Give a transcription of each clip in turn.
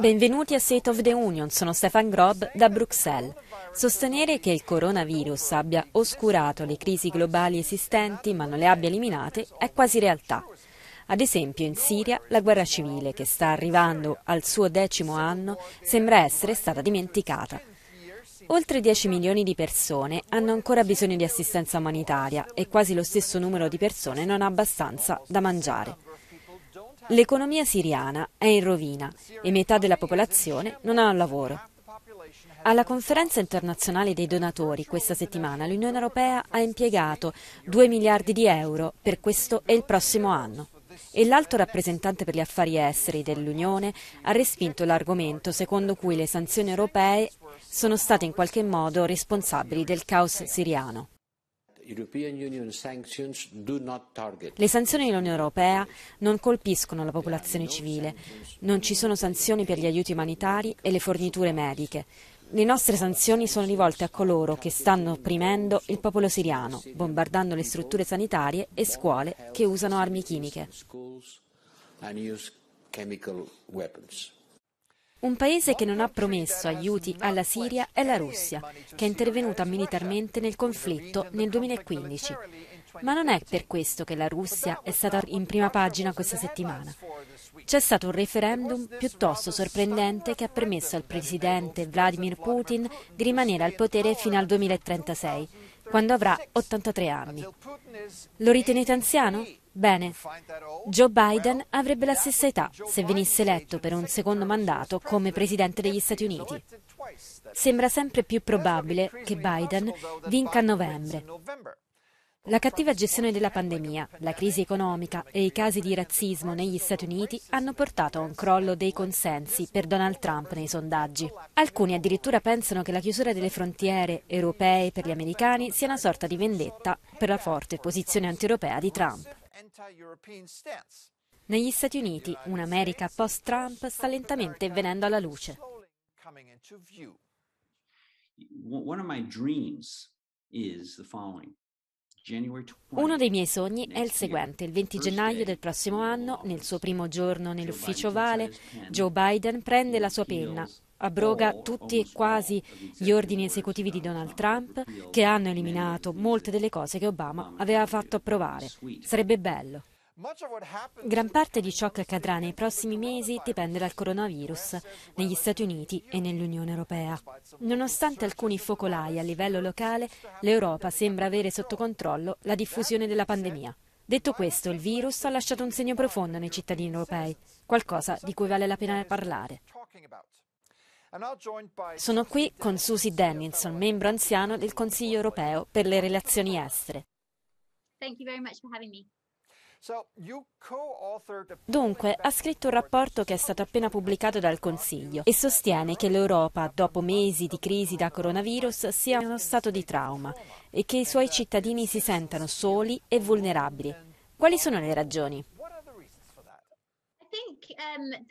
Benvenuti a State of the Union, sono Stefan Grob da Bruxelles. Sostenere che il coronavirus abbia oscurato le crisi globali esistenti ma non le abbia eliminate è quasi realtà. Ad esempio in Siria la guerra civile, che sta arrivando al suo decimo anno, sembra essere stata dimenticata. Oltre 10 milioni di persone hanno ancora bisogno di assistenza umanitaria e quasi lo stesso numero di persone non ha abbastanza da mangiare. L'economia siriana è in rovina e metà della popolazione non ha un lavoro. Alla conferenza internazionale dei donatori questa settimana l'Unione Europea ha impiegato 2 miliardi di euro per questo e il prossimo anno e l'alto rappresentante per gli affari esteri dell'Unione ha respinto l'argomento secondo cui le sanzioni europee sono state in qualche modo responsabili del caos siriano. Le sanzioni dell'Unione Europea non colpiscono la popolazione civile, non ci sono sanzioni per gli aiuti umanitari e le forniture mediche. Le nostre sanzioni sono rivolte a coloro che stanno opprimendo il popolo siriano, bombardando le strutture sanitarie e scuole che usano armi chimiche. Un paese che non ha promesso aiuti alla Siria è la Russia, che è intervenuta militarmente nel conflitto nel 2015. Ma non è per questo che la Russia è stata in prima pagina questa settimana. C'è stato un referendum piuttosto sorprendente che ha permesso al presidente Vladimir Putin di rimanere al potere fino al 2036, quando avrà 83 anni. Lo ritenete anziano? Bene, Joe Biden avrebbe la stessa età se venisse eletto per un secondo mandato come Presidente degli Stati Uniti. Sembra sempre più probabile che Biden vinca a novembre. La cattiva gestione della pandemia, la crisi economica e i casi di razzismo negli Stati Uniti hanno portato a un crollo dei consensi per Donald Trump nei sondaggi. Alcuni addirittura pensano che la chiusura delle frontiere europee per gli americani sia una sorta di vendetta per la forte posizione antieuropea di Trump. Negli Stati Uniti un'America post-Trump sta lentamente venendo alla luce. Uno dei miei sogni è il seguente. Il 20 gennaio del prossimo anno, nel suo primo giorno nell'ufficio ovale, Joe Biden prende la sua penna, abroga tutti e quasi gli ordini esecutivi di Donald Trump che hanno eliminato molte delle cose che Obama aveva fatto approvare. Sarebbe bello. Gran parte di ciò che accadrà nei prossimi mesi dipende dal coronavirus negli Stati Uniti e nell'Unione Europea. Nonostante alcuni focolai a livello locale, l'Europa sembra avere sotto controllo la diffusione della pandemia. Detto questo, il virus ha lasciato un segno profondo nei cittadini europei, qualcosa di cui vale la pena parlare. Sono qui con Susie Dennison, membro anziano del Consiglio europeo per le relazioni estere. Dunque, ha scritto un rapporto che è stato appena pubblicato dal Consiglio e sostiene che l'Europa, dopo mesi di crisi da coronavirus, sia in uno stato di trauma e che i suoi cittadini si sentano soli e vulnerabili. Quali sono le ragioni? Um,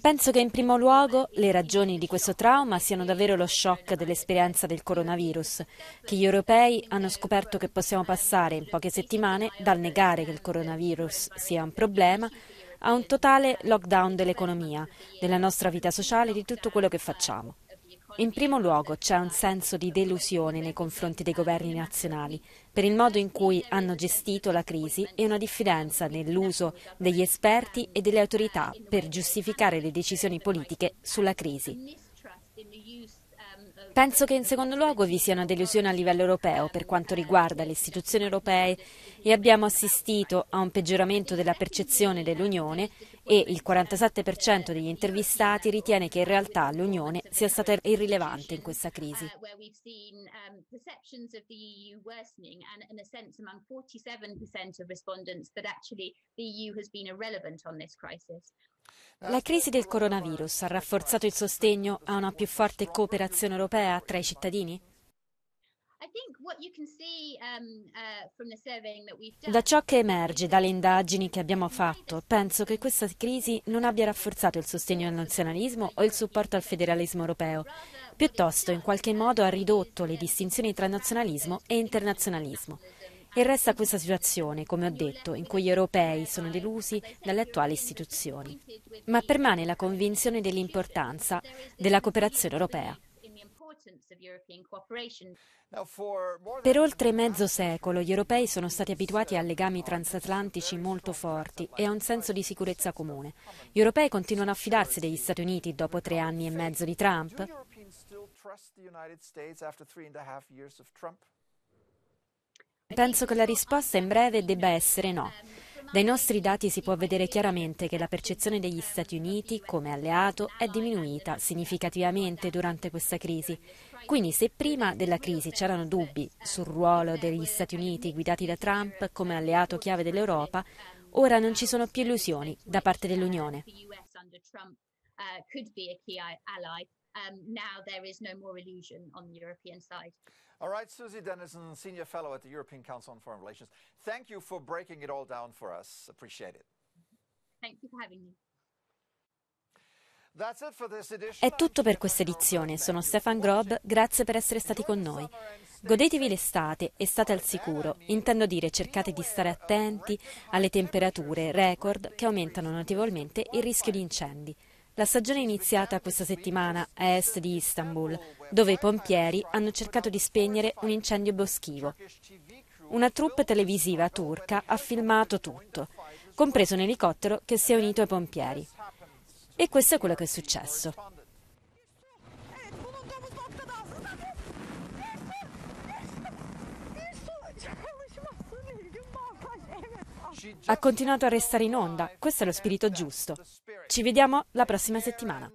Penso che in primo luogo le ragioni di questo trauma siano davvero lo shock dell'esperienza del coronavirus, che gli europei hanno scoperto che possiamo passare in poche settimane dal negare che il coronavirus sia un problema a un totale lockdown dell'economia, della nostra vita sociale, di tutto quello che facciamo. In primo luogo c'è un senso di delusione nei confronti dei governi nazionali per il modo in cui hanno gestito la crisi e una diffidenza nell'uso degli esperti e delle autorità per giustificare le decisioni politiche sulla crisi. Penso che in secondo luogo vi sia una delusione a livello europeo per quanto riguarda le istituzioni europee e abbiamo assistito a un peggioramento della percezione dell'Unione e il 47% degli intervistati ritiene che in realtà l'Unione sia stata irrilevante in questa crisi. Uh, la crisi del coronavirus ha rafforzato il sostegno a una più forte cooperazione europea tra i cittadini? Um, uh, da ciò che emerge dalle indagini che abbiamo fatto, penso che questa crisi non abbia rafforzato il sostegno al nazionalismo o il supporto al federalismo europeo, piuttosto in qualche modo ha ridotto le distinzioni tra nazionalismo e internazionalismo. E resta questa situazione, come ho detto, in cui gli europei sono delusi dalle attuali istituzioni. Ma permane la convinzione dell'importanza della cooperazione europea. Per oltre mezzo secolo gli europei sono stati abituati a legami transatlantici molto forti e a un senso di sicurezza comune. Gli europei continuano a fidarsi degli Stati Uniti dopo tre anni e mezzo di Trump? Penso che la risposta in breve debba essere no. Dai nostri dati si può vedere chiaramente che la percezione degli Stati Uniti come alleato è diminuita significativamente durante questa crisi. Quindi se prima della crisi c'erano dubbi sul ruolo degli Stati Uniti guidati da Trump come alleato chiave dell'Europa, ora non ci sono più illusioni da parte dell'Unione um, now there is no more illusion on the European side. All right, Susie Dennison, Senior Fellow at the European Council on Foreign Relations, thank you for breaking it all down for us. Appreciate it. Thank you for having me. È tutto per questa edizione, sono Stefan Grob, grazie per essere stati con noi. Godetevi l'estate e state al sicuro, intendo dire cercate di stare attenti alle temperature record che aumentano notevolmente il rischio di incendi. La stagione è iniziata questa settimana a est di Istanbul, dove i pompieri hanno cercato di spegnere un incendio boschivo. Una troupe televisiva turca ha filmato tutto, compreso un elicottero che si è unito ai pompieri. E questo è quello che è successo. Ha continuato a restare in onda, questo è lo spirito giusto. Ci vediamo la prossima settimana.